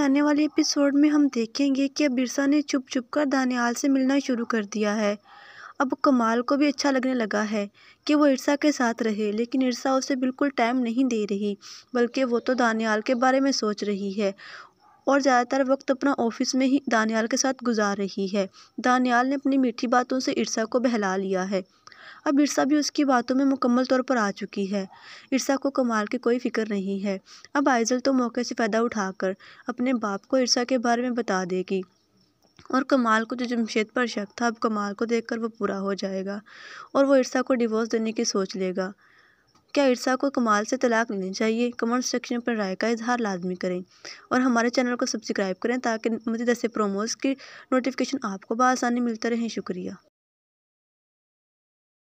आने वाले एपिसोड में हम देखेंगे कि अब बिरसा ने चुप चुप कर दानियाल से मिलना शुरू कर दिया है अब कमाल को भी अच्छा लगने लगा है कि वो ईर्षा के साथ रहे लेकिन ईर्षा उसे बिल्कुल टाइम नहीं दे रही बल्कि वो तो दानियाल के बारे में सोच रही है और ज़्यादातर वक्त अपना ऑफिस में ही दानियाल के साथ गुजार रही है दानियाल ने अपनी मीठी बातों से ईर्षा को बहला लिया है अब ईर्षा भी उसकी बातों में मुकम्मल तौर पर आ चुकी है ईर्षा को कमाल की कोई फ़िक्र नहीं है अब आइजल तो मौके से फ़ायदा उठाकर अपने बाप को ईर्षा के बारे में बता देगी और कमाल को जो जमशेद पर शक था अब कमाल को देखकर वो पूरा हो जाएगा और वो ईर्षा को डिवोर्स देने की सोच लेगा क्या ईर्षा को कमाल से तलाक लेनी चाहिए कमेंट सेक्शन पर राय का इजहार लाजमी करें और हमारे चैनल को सब्सक्राइब करें ताकि मुझे ऐसे प्रोमोज़ की नोटिफिकेशन आपको बसानी मिलता रहे शुक्रिया